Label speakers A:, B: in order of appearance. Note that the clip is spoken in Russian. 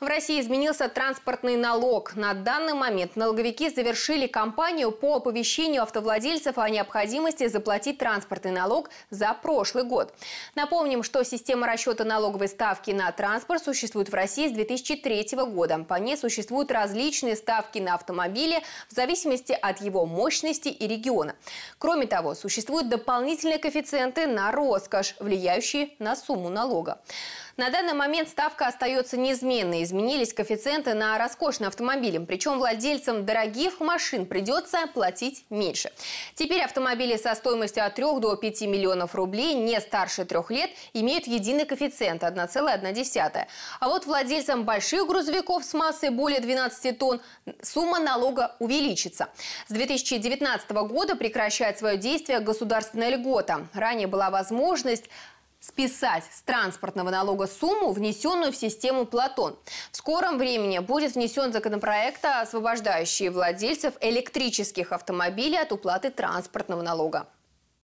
A: В России изменился транспортный налог. На данный момент налоговики завершили кампанию по оповещению автовладельцев о необходимости заплатить транспортный налог за прошлый год. Напомним, что система расчета налоговой ставки на транспорт существует в России с 2003 года. По ней существуют различные ставки на автомобили в зависимости от его мощности и региона. Кроме того, существуют дополнительные коэффициенты на роскошь, влияющие на сумму налога. На данный момент ставка остается неизменной изменились коэффициенты на роскошные автомобили. Причем владельцам дорогих машин придется платить меньше. Теперь автомобили со стоимостью от 3 до 5 миллионов рублей не старше 3 лет имеют единый коэффициент 1,1. А вот владельцам больших грузовиков с массой более 12 тонн сумма налога увеличится. С 2019 года прекращает свое действие государственная льгота. Ранее была возможность списать с транспортного налога сумму, внесенную в систему Платон. В скором времени будет внесен законопроект, освобождающий владельцев электрических автомобилей от уплаты транспортного налога.